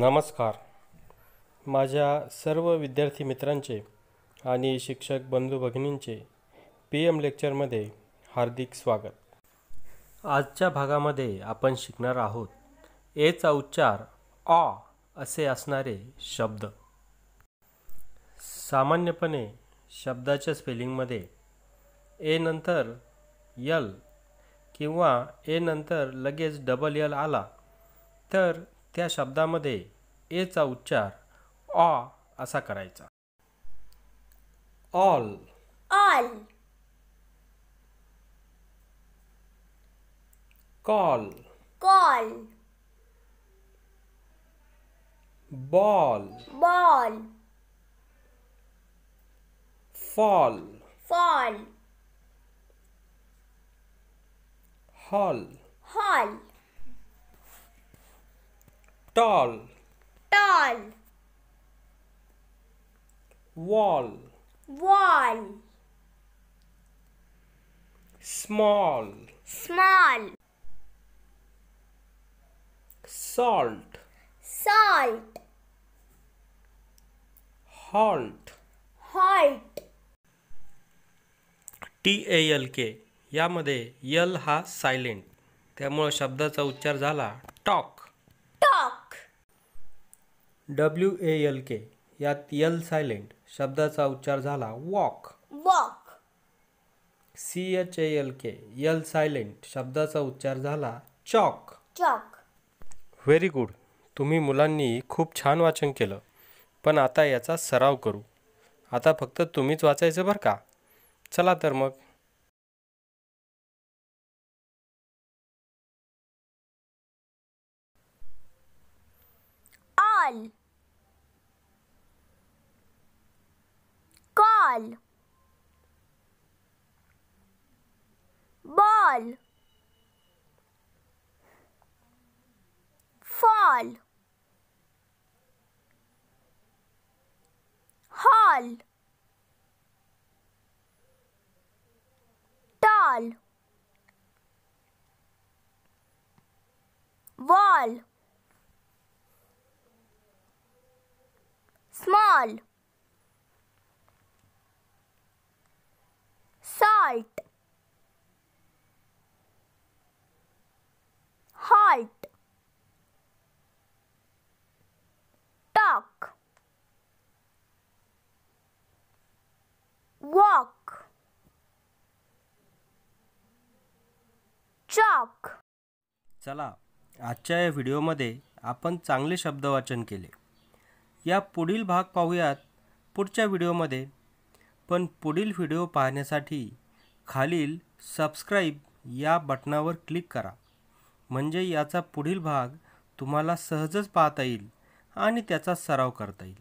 नमस्कार माझ्या सर्व विद्यार्थी मित्रांचे आणि शिक्षक बंधू भगिनींचे पी एम लेक्चरमध्ये हार्दिक स्वागत आजच्या भागामध्ये आपण शिकणार आहोत एचा उच्चार ऑ असे असणारे शब्द सामान्यपणे शब्दाच्या स्पेलिंगमध्ये ए नंतर यल किंवा ए नंतर लगेच डबल यल आला तर त्या शब्दामध्ये एचा उच्चार ऑ असा करायचा all all call call ball ball fall fall hall hall tall tall wall wall small small salt salt halt halt t a l k यामध्ये यल हा सायलेंट त्यामुळे शब्दाचा उच्चार झाला talk W A L K यात L silent शब्दाचा उच्चार झाला walk walk C H A L K L silent शब्दाचा उच्चार झाला चॉक चॉक व्हेरी गुड तुम्ही मुलांनी खूप छान वाचन केलं पण आता याचा सराव करू आता फक्त तुम्हीच वाचायचं बरं का चला तर मग call call ball fall hall tall wall ball salt halt talk walk chalk चला आजच्या या व्हिडिओमध्ये आपण चांगले वाचन केले या पुढील भाग पाहूयात पुढच्या व्हिडिओमध्ये पण पुढील व्हिडिओ पाहण्यासाठी खालील सबस्क्राईब या बटनावर क्लिक करा म्हणजे याचा पुढील भाग तुम्हाला सहजच पाहता येईल आणि त्याचा सराव करता येईल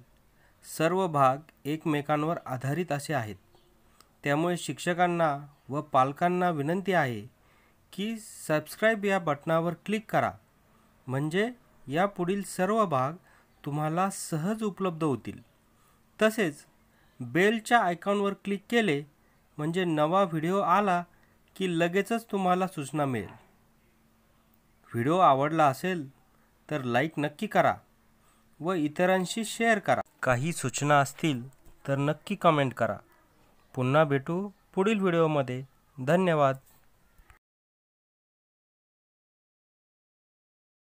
सर्व भाग एकमेकांवर आधारित असे आहेत त्यामुळे शिक्षकांना व पालकांना विनंती आहे की सबस्क्राईब या बटनावर क्लिक करा म्हणजे यापुढील सर्व भाग तुम्हाला सहज उपलब्ध होतील तसेच बेलच्या आयकॉनवर क्लिक केले म्हणजे नवा व्हिडिओ आला की लगेचच तुम्हाला सूचना मिळेल व्हिडिओ आवडला असेल तर लाईक नक्की करा व इतरांशी शेअर करा काही सूचना असतील तर नक्की कमेंट करा पुन्हा भेटू पुढील व्हिडिओमध्ये धन्यवाद